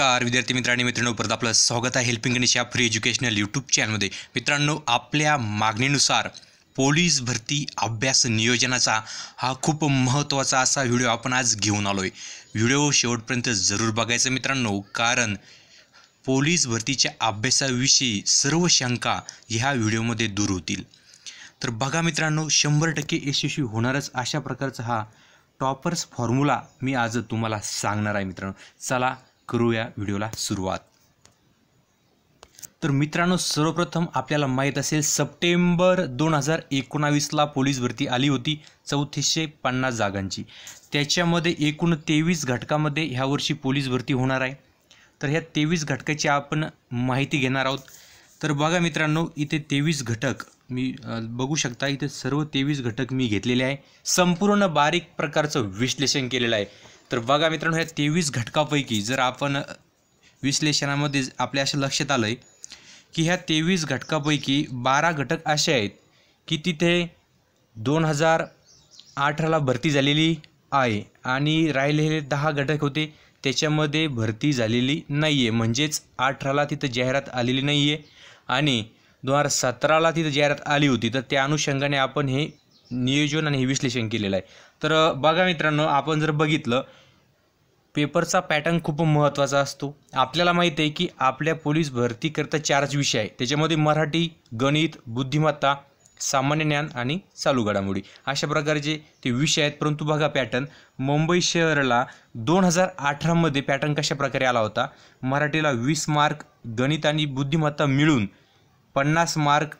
नमस्कार विद्यार्थी मित्रांनी मित्रांनो परत आपलं स्वागत आहे हेल्पिंग गणेश या फ्री एज्युकेशनल यूट्यूब चॅनलमध्ये मित्रांनो आपल्या मागणीनुसार पोलीस भरती अभ्यास नियोजनाचा हा खूप महत्त्वाचा असा व्हिडिओ आपण आज घेऊन आलो आहे व्हिडिओ शेवटपर्यंत जरूर बघायचं मित्रांनो कारण पोलीस भरतीच्या अभ्यासाविषयी सर्व शंका ह्या व्हिडिओमध्ये दूर होतील तर बघा मित्रांनो शंभर टक्के यशस्वी होणारच अशा प्रकारचा हा टॉपर्स फॉर्म्युला मी आज तुम्हाला सांगणार आहे मित्रांनो चला करूया व्हिडिओला सुरुवात तर मित्रांनो सर्वप्रथम आपल्याला माहीत असेल सप्टेंबर दोन हजार एकोणावीसला पोलीस भरती आली होती चौतीसशे पन्नास जागांची त्याच्यामध्ये एकूण तेवीस घटकामध्ये ह्यावर्षी पोलीस भरती होणार आहे तर ह्या तेवीस घटकाची आपण माहिती घेणार आहोत तर बघा मित्रांनो इथे तेवीस घटक मी बघू शकता इथे सर्व तेवीस घटक मी घेतलेले आहे संपूर्ण बारीक प्रकारचं विश्लेषण केलेलं आहे तर बघा मित्रांनो ह्या तेवीस घटकापैकी जर आपण विश्लेषणामध्ये आपल्या असं लक्षात आलं आहे की ह्या तेवीस घटकापैकी बारा घटक असे आहेत की तिथे दोन हजार अठराला भरती झालेली आहे आणि राहिलेले दहा घटक होते त्याच्यामध्ये भरती झालेली नाही आहे म्हणजेच अठराला तिथं जाहिरात आलेली नाही आहे आणि दोन हजार सतराला तिथं जाहिरात आली होती तर त्या अनुषंगाने आपण हे नियोजन आणि हे विश्लेषण केलेलं आहे तर बघा मित्रांनो आपण जर बघितलं पेपरचा पॅटर्न खूप महत्त्वाचा असतो आपल्याला माहीत आहे की आपल्या पोलीस भरतीकरता चारच विषय आहे त्याच्यामध्ये मराठी गणित बुद्धिमत्ता सामान्य ज्ञान आणि चालू घडामोडी अशा प्रकारचे ते विषय आहेत परंतु बघा पॅटर्न मुंबई शहराला दोन हजार अठरामध्ये पॅटर्न कशा आला होता मराठीला वीस मार्क गणित आणि बुद्धिमत्ता मिळून पन्नास मार्क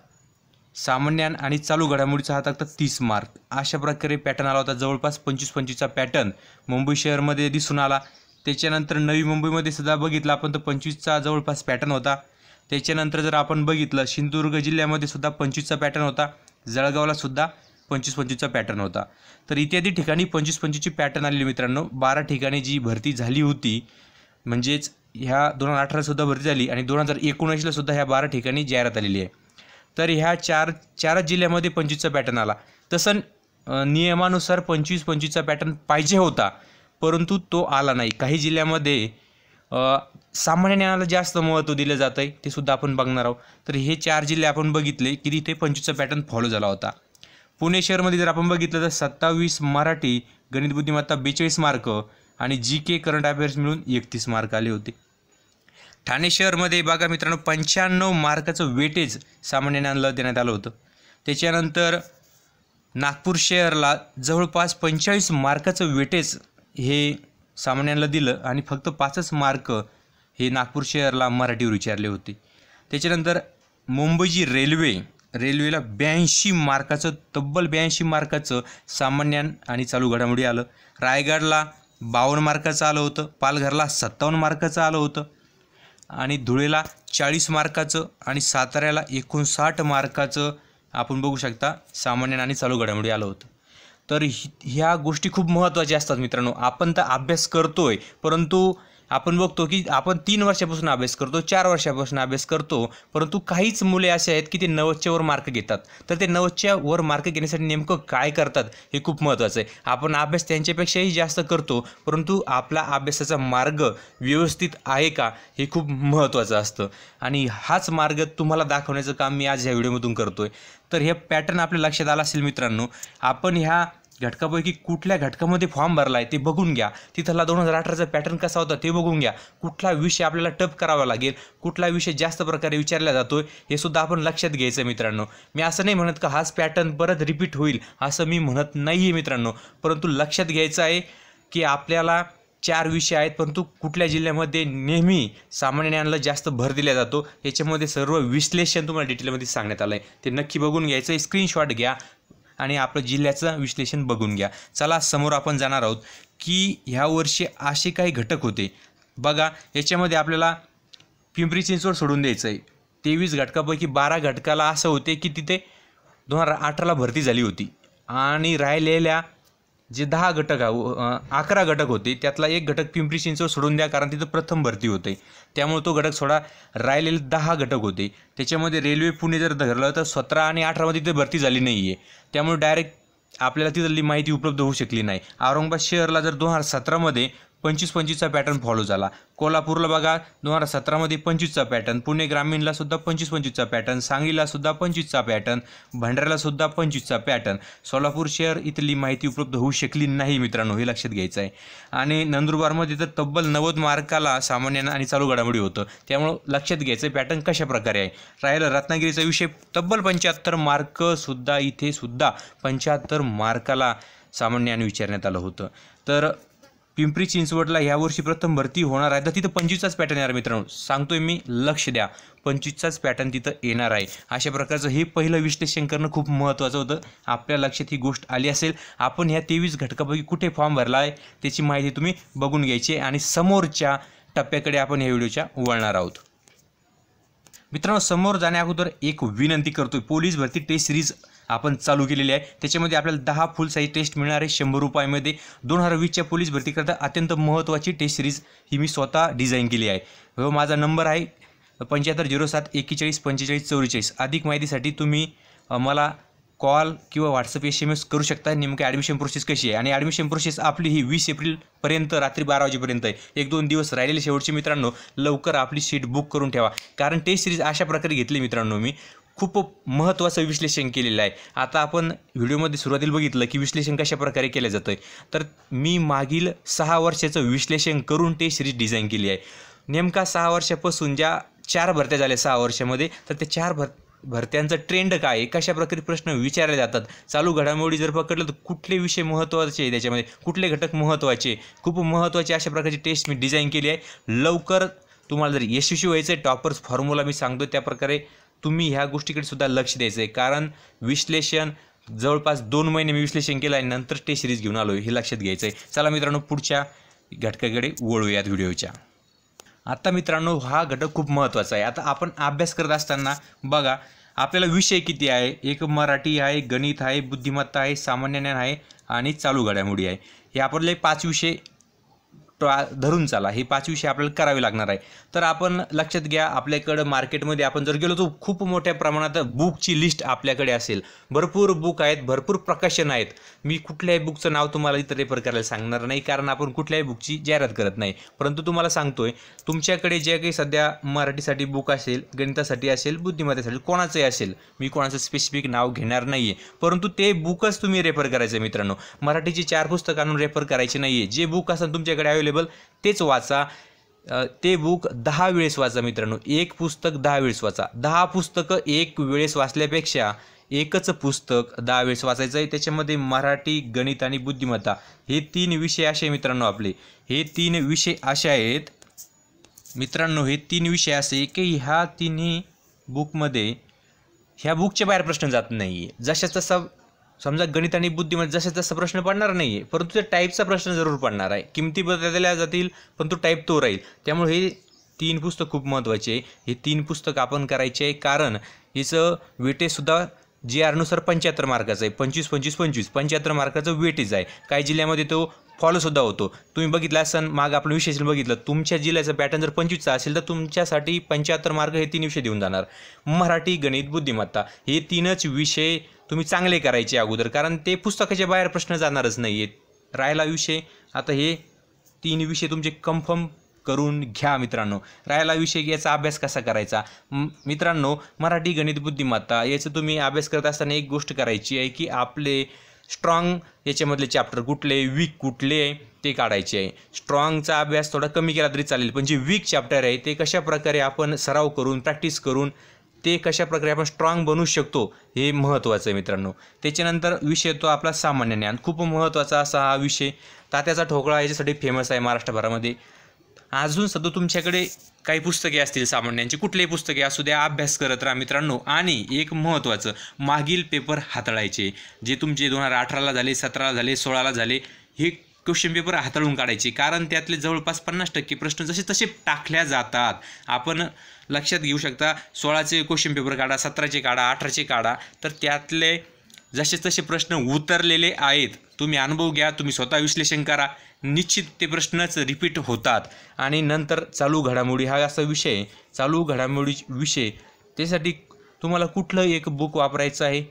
सामान्य आणि चालू घडामोडीचा हात आता तीस मार्क अशा प्रकारे पॅटर्न आला होता जवळपास पंचवीस पंचवीसचा पॅटर्न मुंबई शहरमध्ये दिसून आला त्याच्यानंतर नवी मुंबईमध्ये सुद्धा बघितलं आपण तर पंचवीसचा जवळपास पॅटर्न होता त्याच्यानंतर जर आपण बघितलं सिंधुदुर्ग जिल्ह्यामध्ये सुद्धा पंचवीसचा पॅटर्न होता जळगावला सुद्धा पंचवीस पंचवीसचा पॅटर्न होता तर इत्यादी ठिकाणी पंचवीस पंचवीसची पॅटर्न आलेली मित्रांनो बारा ठिकाणी जी भरती झाली होती म्हणजेच ह्या दोन हजार अठरासुद्धा भरती झाली आणि दोन हजार एकोणीसलासुद्धा ह्या बारा ठिकाणी जाहिरात आलेली आहे तर ह्या चार चारच जिल्ह्यामध्ये पंचवीसचा पॅटर्न आला तसं नियमानुसार पंचवीस पंचवीसचा पॅटर्न पाहिजे होता परंतु तो आला नाही काही जिल्ह्यामध्ये सामान्य ज्ञानाला जास्त महत्त्व दिलं जात आहे ते सुद्धा आपण बघणार आहोत तर हे चार जिल्हे आपण बघितले की तिथे पंचवीसचा पॅटर्न फॉलो झाला होता पुणे शहरमध्ये जर आपण बघितलं तर सत्तावीस मराठी गणित बुद्धिमत्ता बेचाळीस मार्क आणि जी के करंट अफेअर्स मिळून एकतीस मार्क आले होते ठाणे शहरमध्ये बघा मित्रांनो पंच्याण्णव मार्काचं वेटेज सामान्य देण्यात आलं होतं त्याच्यानंतर नागपूर शहरला जवळपास पंचेचाळीस मार्काचं वेटेज हे सामान्यांना दिलं आणि फक्त पाचच मार्क हे नागपूर शहरला मराठीवर विचारले होते त्याच्यानंतर मुंबईची रेल्वे रेल्वेला ब्याऐंशी मार्काचं तब्बल ब्याऐंशी मार्काचं सामान्यान आणि चालू घडामोडी आलं रायगडला बावन्न मार्काचं आलं होतं पालघरला सत्तावन्न मार्काचं आलं होतं आणि धुळेला चाळीस मार्काचं आणि साताऱ्याला एकोणसाठ मार्काचं आपण बघू शकता सामान्य आणि चालू घडामोडी आलं होतं तर ह्या गोष्टी खूप महत्त्वाच्या असतात मित्रांनो आपण तर अभ्यास करतो आहे परंतु आपण बघतो की आपण तीन वर्षापासून अभ्यास करतो चार वर्षापासून अभ्यास करतो परंतु काहीच मुले असे आहेत की ते नव्वदच्या वर मार्क घेतात तर ते नव्वदच्या वर मार्क घेण्यासाठी नेमकं काय करतात हे खूप महत्त्वाचं आहे आपण अभ्यास त्यांच्यापेक्षाही जास्त करतो परंतु आपला अभ्यासाचा मार्ग व्यवस्थित आहे का हे खूप महत्त्वाचं असतं आणि हाच मार्ग तुम्हाला दाखवण्याचं काम मी आज ह्या व्हिडिओमधून करतो आहे तर हे पॅटर्न आपल्या लक्षात आला असेल मित्रांनो आपण ह्या घटकापैकी कुठल्या घटकामध्ये फॉर्म भरला आहे ते बघून घ्या तिथला दोन हजार अठराचा पॅटर्न कसा होता ते बघून घ्या कुठला विषय आपल्याला टप करावा लागेल कुठला विषय जास्त प्रकारे विचारला जातो हे सुद्धा आपण लक्षात घ्यायचं मित्रांनो मी असं नाही म्हणत का हाच पॅटर्न परत रिपीट होईल असं मी म्हणत नाही आहे मित्रांनो परंतु लक्षात घ्यायचं आहे की आपल्याला चार विषय आहेत परंतु कुठल्या जिल्ह्यामध्ये नेहमी सामान्य ज्ञानाला जास्त भर दिला जातो याच्यामध्ये सर्व विश्लेषण तुम्हाला डिटेलमध्ये सांगण्यात आलं आहे ते नक्की बघून घ्यायचं स्क्रीनशॉट घ्या आणि आपलं जिल्ह्याचं विश्लेषण बघून घ्या चला समोर आपण जाणार आहोत की ह्या वर्षी असे काही घटक होते बघा याच्यामध्ये आपल्याला पिंपरी चिंचवड सोडून द्यायचं आहे तेवीस घटकापैकी बारा घटकाला असं होते की तिथे दोन हजार अठराला भरती झाली होती आणि राहिलेल्या जे दहा घटक अकरा घटक होते त्यातला एक घटक पिंपरी चिंचवड सोडून द्या कारण तिथं प्रथम भरती होते त्यामुळे तो घटक सोडा राहिलेले दहा घटक होते त्याच्यामध्ये रेल्वे पुणे जर धरलं तर सतरा आणि अठरामध्ये तिथे भरती झाली नाही आहे त्यामुळे डायरेक्ट आपल्याला तिथली माहिती उपलब्ध होऊ शकली नाही औरंगाबाद शहरला जर दोन हजार सतरामध्ये पंचवीस पंचवीसचा पॅटर्न फॉलो झाला कोल्हापूरला बघा दोन हजार सतरामध्ये पंचवीसचा पॅटर्न पुणे ग्रामीणला सुद्धा पंचवीस पंचवीसचा पॅटर्न सांगलीलासुद्धा सुद्धा पंचवीसचा पॅटर्न भंडाराला सुद्धा पंचवीसचा पॅटर्न सोलापूर शहर इथली माहिती उपलब्ध होऊ शकली नाही मित्रांनो हे लक्षात घ्यायचं आहे आणि नंदुरबारमध्ये तर तब्बल नव्वद मार्काला सामान्यांना आणि चालू घडामोडी होतं त्यामुळं लक्षात घ्यायचं पॅटर्न कशाप्रकारे आहे राहिलं रत्नागिरीचा विषय तब्बल पंच्याहत्तर मार्कसुद्धा इथे सुद्धा पंच्याहत्तर मार्काला सामान्याने विचारण्यात आलं होतं तर पिंपरी चिंचवडला वर्षी प्रथम भरती होणार आहे तर तिथं पंचवीसचाच पॅटर्न येणार मित्रांनो सांगतोय मी लक्ष द्या पंचवीसचाच पॅटर्न तिथं येणार आहे अशा प्रकारचं हे पहिलं विश्लेषण करणं खूप महत्त्वाचं होतं आपल्या लक्षात ही गोष्ट आली असेल आपण ह्या तेवीस घटकापैकी कुठे फॉर्म भरला आहे त्याची माहिती तुम्ही बघून घ्यायची आणि समोरच्या टप्प्याकडे आपण या व्हिडिओच्या वळणार आहोत मित्रांनो समोर जाण्या अगोदर एक विनंती करतोय पोलीस भरती टेस्ट सिरीज आपण चालू केलेली आहे त्याच्यामध्ये आपल्याला दहा फुल साईज टेस्ट मिळणार आहे शंभर रुपयामध्ये दोन हजार वीसच्या पोलीस भरतीकरता अत्यंत महत्त्वाची टेस्ट सिरीज ही मी स्वतः डिझाईन केली आहे व माझा नंबर आहे पंच्याहत्तर झिरो सात एक्केचाळीस पंचेचाळीस चौवेचाळीस अधिक माहितीसाठी तुम्ही मला कॉल किंवा व्हॉट्सअप एस एम एस करू शकता नेमकी ॲडमिशन प्रोसेस कशी आहे आणि ॲडमिशन प्रोसेस आपली ही वीस एप्रिलपर्यंत रात्री बारा वाजेपर्यंत आहे एक दोन दिवस राहिलेले शेवटचे मित्रांनो लवकर आपली सीट बुक करून ठेवा कारण टेस्ट सिरीज अशा प्रकारे घेतली मित्रांनो मी खूप महत्त्वाचं विश्लेषण केलेलं आहे आता आपण व्हिडिओमध्ये सुरुवातीला बघितलं की विश्लेषण कशा प्रकारे केलं जातं तर मी मागील सहा वर्षाचं विश्लेषण करून ते सिरीज डिझाईन केली आहे नेमका सहा वर्षापासून ज्या चार भरत्या झाल्या सहा वर्षामध्ये तर त्या चार भर भरत्यांचं ट्रेंड काय आहे कशा प्रकारे प्रश्न विचारले जातात चालू घडामोडी जर पकडलं तर कुठले विषय महत्त्वाचे आहे त्याच्यामध्ये कुठले घटक महत्त्वाचे खूप महत्त्वाचे अशा प्रकारची टेस्ट मी डिझाईन केली आहे लवकर तुम्हाला जर यशस्वी व्हायचं आहे टॉपर्स फॉर्म्युला मी सांगतो त्याप्रकारे तुम्ही ह्या गोष्टीकडे सुद्धा लक्ष द्यायचं आहे कारण विश्लेषण जवळपास दोन महिने मी विश्लेषण केलं आणि नंतर ते सिरीज घेऊन आलो हे लक्षात घ्यायचं आहे चला मित्रांनो पुढच्या घटकाकडे वळूयात व्हिडिओच्या आता मित्रांनो हा घटक खूप महत्त्वाचा आहे आता आपण अभ्यास करत असताना बघा आपल्याला विषय किती आहे एक मराठी आहे गणित आहे बुद्धिमत्ता आहे सामान्य ज्ञान आहे आणि चालू घडामोडी आहे हे आपल्याला पाच विषय धरून चाला हे पाच विषय आपल्याला करावे लागणार आहे तर आपण लक्षात घ्या आपल्याकडं मार्केटमध्ये आपण जर गेलो तर खूप मोठ्या प्रमाणात बुकची लिस्ट आपल्याकडे असेल भरपूर बुक आहेत भरपूर प्रकाशन आहेत मी कुठल्याही बुकचं नाव तुम्हाला इथं रेफर करायला सांगणार नाही कारण आपण कुठल्याही बुकची जाहिरात करत नाही परंतु तुम्हाला सांगतोय तुमच्याकडे जे काही सध्या मराठीसाठी बुक असेल गणितासाठी असेल बुद्धिमत्तेसाठी कोणाचंही असेल मी कोणाचं स्पेसिफिक नाव घेणार नाही आहे परंतु ते बुकच तुम्ही रेफर करायचं मित्रांनो मराठीची चार पुस्तकांना रेफर करायची नाही आहे जे बुक असेल तुमच्याकडे अवेलेबल अवेलेबल तेच वाचा ते बुक दहा वेळेस वाचा मित्रांनो एक पुस्तक दहा वेळेस वाचा दहा पुस्तकं एक वेळेस वाचल्यापेक्षा एकच पुस्तक दहा वेळेस वाचायचं आहे त्याच्यामध्ये मराठी गणित आणि बुद्धिमत्ता हे तीन विषय असे मित्रांनो आपले हे तीन विषय असे आहेत मित्रांनो हे तीन विषय असे की ह्या तिन्ही बुकमध्ये ह्या बुकच्या बाहेर प्रश्न जात नाही आहे जशा तसा समजा गणित आणि बुद्धिमत्ता जसे तसा प्रश्न पडणार नाही आहे परंतु त्या टाईपचा प्रश्न जरूर पडणार आहे किमती बदलल्या जातील परंतु टाईप तो राहील त्यामुळे हे तीन पुस्तक खूप महत्त्वाचे आहे हे तीन पुस्तक आपण करायचे आहे कारण हिचं वेटेजसुद्धा जे आरनुसार पंच्याहत्तर मार्काचं आहे पंचवीस पंचवीस पंचवीस पंच्याहत्तर मार्काचं वेटेज आहे काही जिल्ह्यामध्ये तो फॉलोसुद्धा होतो तुम्ही बघितला असं माग आपण विषय बघितलं तुमच्या जिल्ह्याचा पॅटर्न जर पंचवीसचा असेल तर तुमच्यासाठी पंच्याहत्तर मार्क हे तीन विषय देऊन जाणार मराठी गणित बुद्धिमत्ता हे तीनच विषय तुम्ही चांगले करायचे अगोदर कारण ते पुस्तकाच्या बाहेर प्रश्न जाणारच नाही आहेत राहिला विषय आता हे तीन विषय तुमचे कन्फर्म करून घ्या मित्रांनो राहिला विषय याचा अभ्यास कसा करायचा मित्रांनो मराठी गणित बुद्धिमत्ता याचं तुम्ही अभ्यास करत असताना एक गोष्ट करायची आहे की आपले स्ट्रॉंग याच्यामधले चॅप्टर कुठले वीक कुठले ते काढायचे आहे स्ट्रॉंगचा अभ्यास थोडा कमी केला तरी चालेल पण जे वीक चॅप्टर आहे ते कशा प्रकारे आपण सराव करून प्रॅक्टिस करून ते कशा प्रकारे आपण स्ट्रॉंग बनू शकतो हे महत्त्वाचं आहे मित्रांनो त्याच्यानंतर विषय तो आपला सामान्य ज्ञान खूप महत्त्वाचा असा हा विषय तात्याचा ठोकळा याच्यासाठी फेमस आहे महाराष्ट्रभरामध्ये अजून सध्या तुमच्याकडे काही पुस्तके असतील सामान्यांची कुठलेही पुस्तके असू द्या अभ्यास करत राहा मित्रांनो आणि एक महत्त्वाचं मागील पेपर हाताळायचे जे तुमचे दोन हजार अठराला झाले सतराला झाले सोळाला झाले हे क्वेश्चन पेपर हाताळून काढायचे कारण त्यातले जवळपास पन्नास टक्के प्रश्न जसे तसे टाकल्या जातात आपण लक्षात घेऊ शकता सोळाचे क्वेश्चन पेपर काढा सतराचे काढा अठराचे काढा तर त्यातले जसे तसे प्रश्न उतरलेले आहेत तुम्ही अनुभव घ्या तुम्ही स्वतः विश्लेषण करा निश्चित ते प्रश्नच रिपीट होतात आणि नंतर चालू घडामोडी हा असा विषय चालू घडामोडी विषय त्यासाठी तुम्हाला कुठलं एक बुक वापरायचं आहे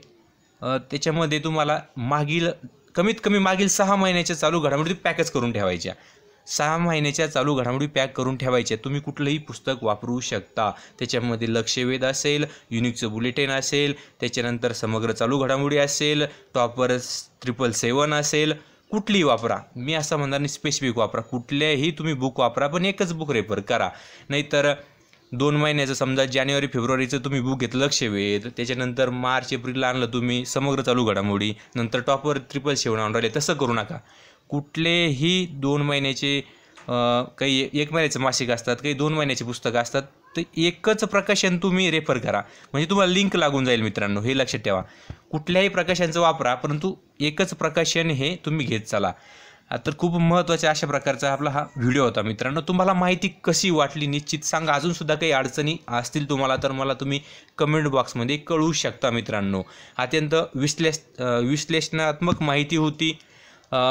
त्याच्यामध्ये तुम्हाला मागील कमीत कमी मागील सहा महिन्याच्या चालू घडामोडी पॅकच करून ठेवायच्या सहा महिन्याच्या चालू घडामोडी पॅक करून ठेवायच्या तुम्ही कुठलंही पुस्तक वापरू शकता त्याच्यामध्ये लक्षवेध असेल युनिकचं बुलेटिन असेल त्याच्यानंतर समग्र चालू घडामोडी असेल टॉपर ट्रिपल सेवन असेल कुठलीही वापरा मी असं म्हणणार नाही स्पेसिफिक वापरा कुठल्याही तुम्ही बुक वापरा पण एकच बुक रेफर करा नाहीतर दोन महिन्याचं समजा जानेवारी फेब्रुवारीचं तुम्ही बुक घेतलं लक्ष वेध त्याच्यानंतर मार्च एप्रिलला आणलं तुम्ही समग्र चालू घडामोडी नंतर टॉपवर ट्रिपल शेवण आणून राहिले तसं करू नका कुठलेही दोन महिन्याचे काही एक महिन्याचे मासिक असतात काही दोन महिन्याचे पुस्तकं असतात तर एकच प्रकाशन तुम्ही रेफर करा म्हणजे तुम्हाला लिंक लागून जाईल मित्रांनो हे लक्षात ठेवा कुठल्याही प्रकाशांचं वापरा परंतु एकच प्रकाशन हे तुम्ही घेत चाला तर खूप महत्त्वाच्या अशा प्रकारचा आपला हा व्हिडिओ होता मित्रांनो तुम्हाला माहिती कशी वाटली निश्चित सांगा अजूनसुद्धा काही अडचणी असतील तुम्हाला तर मला तुम्ही कमेंट बॉक्समध्ये कळवू शकता मित्रांनो अत्यंत विश्लेष विश्लेषणात्मक माहिती होती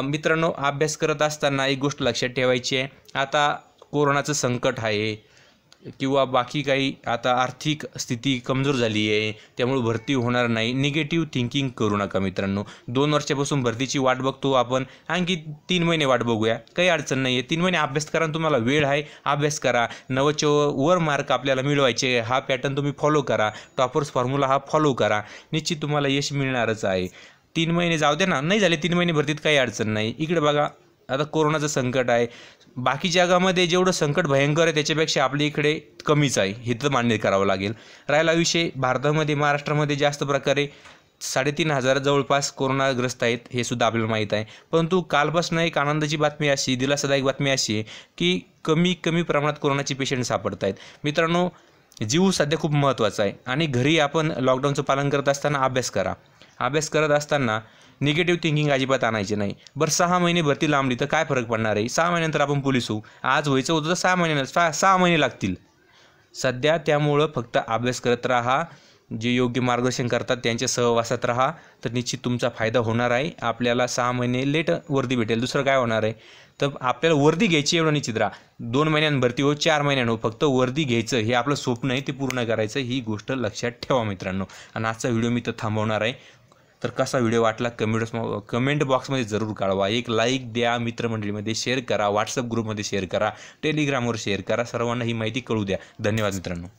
मित्रांनो अभ्यास करत असताना एक गोष्ट लक्षात ठेवायची आहे आता कोरोनाचं संकट आहे किंवा बाकी काही आता आर्थिक स्थिती कमजोर झाली आहे त्यामुळे भरती होणार नाही निगेटिव्ह थिंकिंग करू नका मित्रांनो दोन वर्षापासून भरतीची वाट बघतो आपण आणखी तीन महिने वाट बघूया काही अडचण नाही आहे तीन महिने अभ्यास करा तुम्हाला वेळ आहे अभ्यास करा नवच वर मार्क आपल्याला मिळवायचे हा पॅटर्न तुम्ही फॉलो करा टॉपर्स फॉर्म्युला हा फॉलो करा निश्चित तुम्हाला यश मिळणारच आहे तीन महिने जाऊ दे ना नाही झाले तीन महिने भरतीत काही अडचण नाही इकडे बघा आता कोरोनाचं संकट आहे बाकी जगामध्ये जेवढं संकट भयंकर आहे त्याच्यापेक्षा आपल्या इकडे कमीच आहे हे तर मान्य करावं लागेल राहिला विषय भारतामध्ये महाराष्ट्रामध्ये जास्त प्रकारे साडेतीन हजार जवळपास कोरोनाग्रस्त आहेत हे सुद्धा आपल्याला माहीत आहे परंतु कालपासून एक आनंदाची बातमी अशी दिलासादायक बातमी अशी आहे की कमी कमी प्रमाणात कोरोनाचे पेशंट सापडत आहेत मित्रांनो जीव सध्या खूप महत्त्वाचा आहे आणि घरी आपण लॉकडाऊनचं पालन करत असताना अभ्यास करा अभ्यास करत असताना निगेटिव्ह थिंकिंग अजिबात आणायचे नाही बरं सहा महिने भरती लांबली तर काय फरक पडणार आहे सहा महिन्यानंतर आपण पोलीस होऊ आज व्हायचं होतं तर सहा महिन्यानं सहा सहा महिने लागतील सध्या त्यामुळं फक्त अभ्यास करत राहा जे योग्य मार्गदर्शन करतात त्यांच्या सहवासात राहा तर निश्चित तुमचा फायदा होणार आहे आपल्याला सहा महिने लेट वर्दी भेटेल दुसरं काय होणार आहे तर आपल्याला वर्दी घ्यायची एवढं निश्चित राहा दोन महिन्यांनी भरती हो चार हो फक्त वर्दी घ्यायचं हे आपलं स्वप्न आहे ते पूर्ण करायचं ही गोष्ट लक्षात ठेवा मित्रांनो आणि आजचा व्हिडिओ मी तर थांबवणार आहे तर कसा व्हिडिओ वाटला कमेंट कमेंट बॉक्समध्ये जरूर काढवा एक लाईक द्या मित्रमंडळीमध्ये शेअर करा व्हॉट्सअप ग्रुपमध्ये शेअर करा टेलिग्रामवर शेअर करा सर्वांना ही माहिती कळू द्या धन्यवाद मित्रांनो